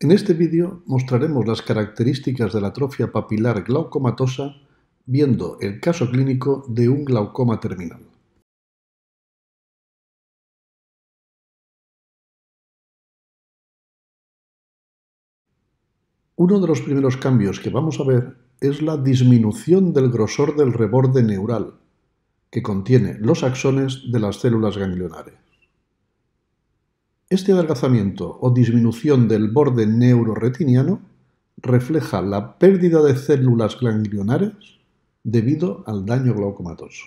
En este vídeo mostraremos las características de la atrofia papilar glaucomatosa viendo el caso clínico de un glaucoma terminal. Uno de los primeros cambios que vamos a ver es la disminución del grosor del reborde neural que contiene los axones de las células ganglionares. Este adelgazamiento o disminución del borde neuroretiniano refleja la pérdida de células ganglionares debido al daño glaucomatoso.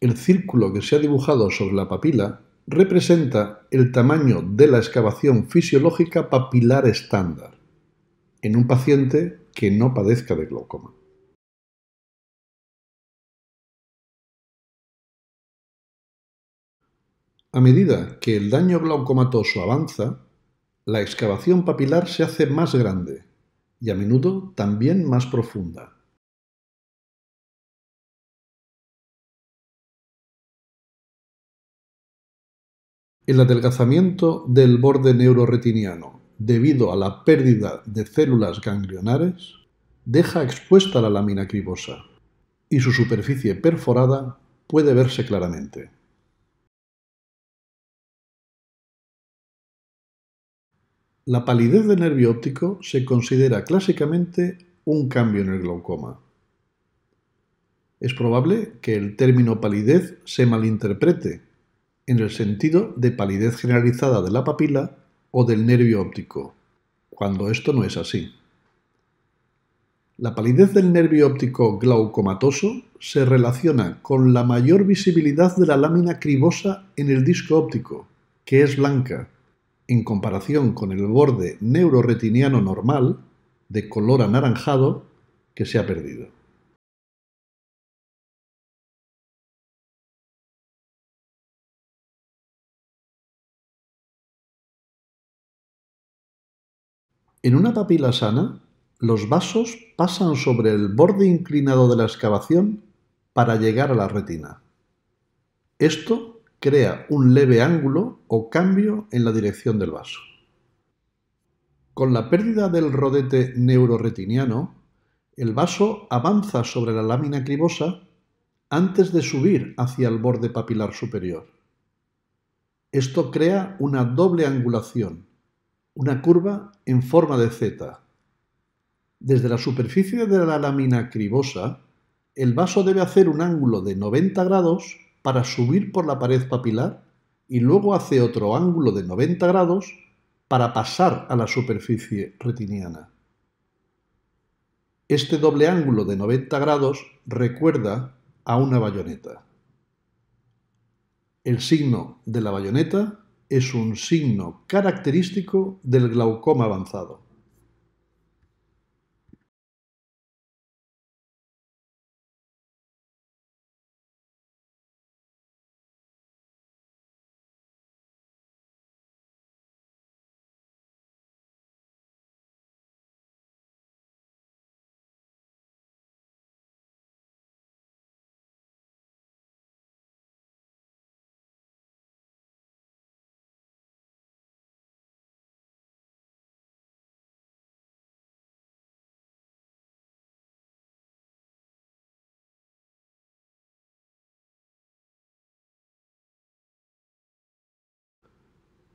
El círculo que se ha dibujado sobre la papila representa el tamaño de la excavación fisiológica papilar estándar en un paciente que no padezca de glaucoma. A medida que el daño glaucomatoso avanza, la excavación papilar se hace más grande y a menudo también más profunda. El adelgazamiento del borde neuroretiniano debido a la pérdida de células ganglionares deja expuesta la lámina cribosa y su superficie perforada puede verse claramente. La palidez del nervio óptico se considera clásicamente un cambio en el glaucoma. Es probable que el término palidez se malinterprete en el sentido de palidez generalizada de la papila o del nervio óptico, cuando esto no es así. La palidez del nervio óptico glaucomatoso se relaciona con la mayor visibilidad de la lámina cribosa en el disco óptico, que es blanca, en comparación con el borde neuroretiniano normal, de color anaranjado, que se ha perdido. En una papila sana, los vasos pasan sobre el borde inclinado de la excavación para llegar a la retina. Esto crea un leve ángulo o cambio en la dirección del vaso. Con la pérdida del rodete neuroretiniano, el vaso avanza sobre la lámina cribosa antes de subir hacia el borde papilar superior. Esto crea una doble angulación, una curva en forma de Z. Desde la superficie de la lámina cribosa, el vaso debe hacer un ángulo de 90 grados para subir por la pared papilar y luego hace otro ángulo de 90 grados para pasar a la superficie retiniana. Este doble ángulo de 90 grados recuerda a una bayoneta. El signo de la bayoneta es un signo característico del glaucoma avanzado.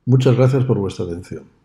Muchas gracias por vuestra atención.